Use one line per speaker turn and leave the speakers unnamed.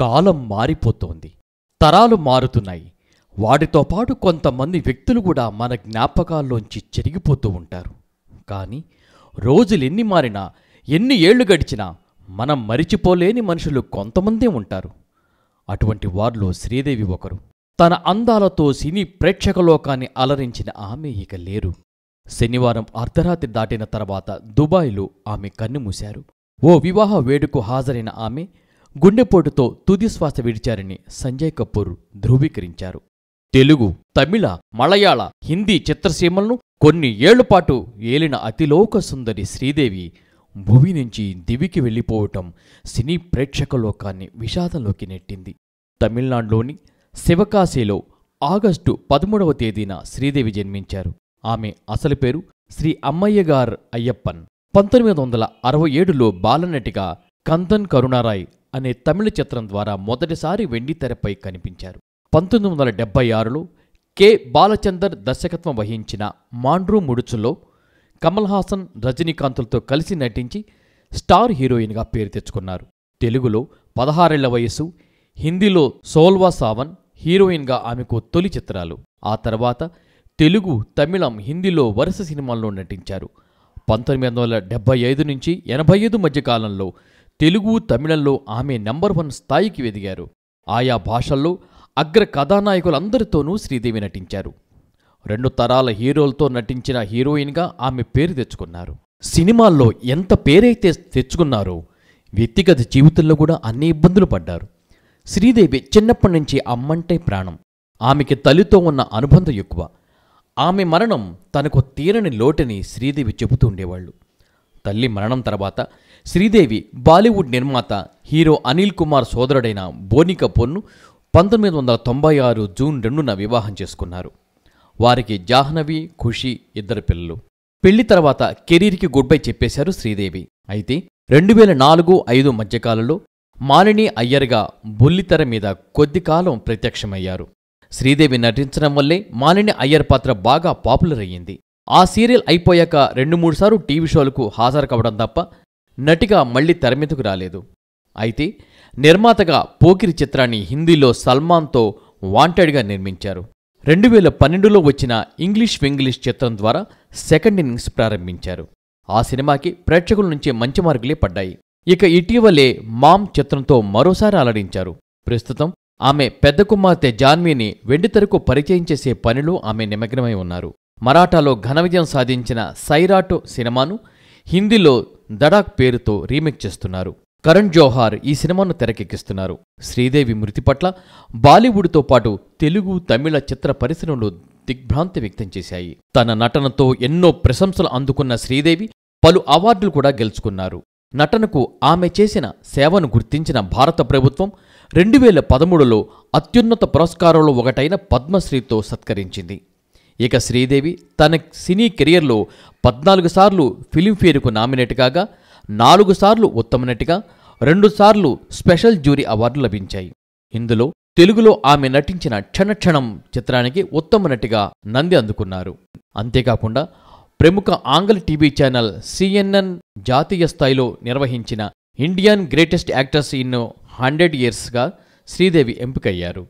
కాలం మారిపోతోంది తరాలు మారుతున్నాయి వాటితో పాటు కొంతమంది వ్యక్తులు కూడా మన జ్ఞాపకాల్లోంచి చెరిగిపోతూ ఉంటారు కానీ రోజులు ఎన్ని మారినా ఎన్ని ఏళ్లు గడిచినా మనం మరిచిపోలేని మనుషులు కొంతమందే ఉంటారు అటువంటి వారిలో శ్రీదేవి ఒకరు తన అందాలతో సినీ ప్రేక్షకలోకాన్ని అలరించిన ఆమె ఇక లేరు శనివారం అర్ధరాత్రి దాటిన తర్వాత దుబాయ్లో ఆమె కన్నుమూశారు ఓ వివాహ వేడుకు హాజరైన ఆమె గుండెపోటుతో తుదిశ్వాస విడిచారని సంజయ్ కపూర్ ధృవీకరించారు తెలుగు తమిళ మలయాళ హిందీ చిత్రసీమలను కొన్ని ఏళ్లపాటు ఏలిన అతిలోక సుందరి శ్రీదేవి భూమి నుంచి దివికి వెళ్ళిపోవటం సినీ ప్రేక్షక లోకాన్ని విషాదంలోకి నెట్టింది తమిళనాడులోని శివకాశీలో ఆగస్టు పదమూడవ తేదీన శ్రీదేవి జన్మించారు ఆమె అసలు పేరు శ్రీ అమ్మయ్యగార్ అయ్యప్పన్ పంతొమ్మిది వందల అరవై ఏడులో బాలనటిగా కందన్ కరుణారాయ్ అనే తమిళ చిత్రం ద్వారా మొదటిసారి వెండితెరపై కనిపించారు పంతొమ్మిది వందల డెబ్బై ఆరులో కె బాలచందర్ దర్శకత్వం వహించిన మాండ్రూ ముడుచులో కమల్ హాసన్ రజనీకాంత్లతో కలిసి నటించి స్టార్ హీరోయిన్గా పేరు తెచ్చుకున్నారు తెలుగులో పదహారేళ్ల వయసు హిందీలో సోల్వా సావన్ హీరోయిన్గా ఆమెకు తొలి చిత్రాలు ఆ తర్వాత తెలుగు తమిళం హిందీలో వరుస సినిమాల్లో నటించారు పంతొమ్మిది వందల డెబ్బై ఐదు నుంచి ఎనభై ఐదు మధ్యకాలంలో కాలంలో తెలుగు తమిళంలో ఆమె నంబర్ వన్ స్థాయికి ఎదిగారు ఆయా భాషల్లో అగ్ర కథానాయకులందరితోనూ శ్రీదేవి నటించారు రెండు తరాల హీరోలతో నటించిన హీరోయిన్గా ఆమె పేరు తెచ్చుకున్నారు సినిమాల్లో ఎంత పేరైతే తెచ్చుకున్నారో వ్యక్తిగత జీవితంలో కూడా అన్ని ఇబ్బందులు పడ్డారు శ్రీదేవి చిన్నప్పటి నుంచి అమ్మంటే ప్రాణం ఆమెకి తల్లితో ఉన్న అనుబంధం ఎక్కువ ఆమె మరణం తనకు తీరని లోటని శ్రీదేవి చెబుతూ ఉండేవాళ్ళు తల్లి మరణం తర్వాత శ్రీదేవి బాలీవుడ్ నిర్మాత హీరో అనిల్ కుమార్ సోదరుడైన బోని కపూర్ను పంతొమ్మిది వందల తొంభై ఆరు జూన్ రెండున వివాహం చేసుకున్నారు వారికి జాహ్నవి ఖుషి ఇద్దరు పిల్లలు పెళ్లి తర్వాత కెరీర్కి గుడ్ బై చెప్పేశారు శ్రీదేవి అయితే రెండు వేల నాలుగు ఐదు మధ్యకాలంలో మాలిని అయ్యర్గా బుల్లితెర మీద కొద్ది కాలం ప్రత్యక్షమయ్యారు శ్రీదేవి నటించడం వల్లే మాలిని అయ్యర్ పాత్ర బాగా పాపులర్ అయ్యింది ఆ సీరియల్ అయిపోయాక రెండు మూడు సార్లు టీవీ షోలకు హాజరు కావడం తప్ప నటిగా మళ్లీ తెరమీదకు రాలేదు అయితే నిర్మాతగా పోకిరి చిత్రాన్ని హిందీలో సల్మాన్తో వాంటెడ్గా నిర్మించారు రెండు వేల పన్నెండులో వచ్చిన ఇంగ్లీష్ వింగ్లీష్ చిత్రం ద్వారా సెకండ్ ఇన్నింగ్స్ ప్రారంభించారు ఆ సినిమాకి ప్రేక్షకుల నుంచి మంచి మార్కులే పడ్డాయి ఇక ఇటీవలే మామ్ చిత్రంతో మరోసారి అలరించారు ప్రస్తుతం ఆమె పెద్ద కుమార్తె జాన్వీని వెండితెరకు పరిచయం చేసే పనిలో ఆమె నిమగ్నమై ఉన్నారు మరాఠాలో ఘన విజయం సాధించిన సైరాటు సినిమాను హిందీలో దడాక్ పేరుతో రీమేక్ చేస్తున్నారు కరణ్ జోహార్ ఈ సినిమాను తెరకెక్కిస్తున్నారు శ్రీదేవి మృతి పట్ల బాలీవుడ్తో పాటు తెలుగు తమిళ చిత్ర పరిశ్రమలు దిగ్భ్రాంతి వ్యక్తం చేశాయి తన నటనతో ఎన్నో ప్రశంసలు అందుకున్న శ్రీదేవి పలు అవార్డులు కూడా గెలుచుకున్నారు నటనకు ఆమె చేసిన సేవను గుర్తించిన భారత ప్రభుత్వం రెండు వేల పదమూడులో అత్యున్నత పురస్కారంలో ఒకటైన పద్మశ్రీతో సత్కరించింది ఇక శ్రీదేవి తన సినీ కెరియర్లో పద్నాలుగు సార్లు ఫిలింఫేర్కు నామినేట్ కాగా నాలుగు సార్లు ఉత్తమ నటిగా రెండు సార్లు స్పెషల్ జ్యూరీ అవార్డు లభించాయి ఇందులో తెలుగులో ఆమె నటించిన క్షణక్షణం చిత్రానికి ఉత్తమ నటిగా నంది అందుకున్నారు అంతేకాకుండా ప్రముఖ ఆంగ్ల టీవీ ఛానల్ సిఎన్ఎన్ జాతీయ స్థాయిలో నిర్వహించిన Indian greatest actors in hundred ఇయర్స్గా శ్రీదేవి ఎంపికయ్యారు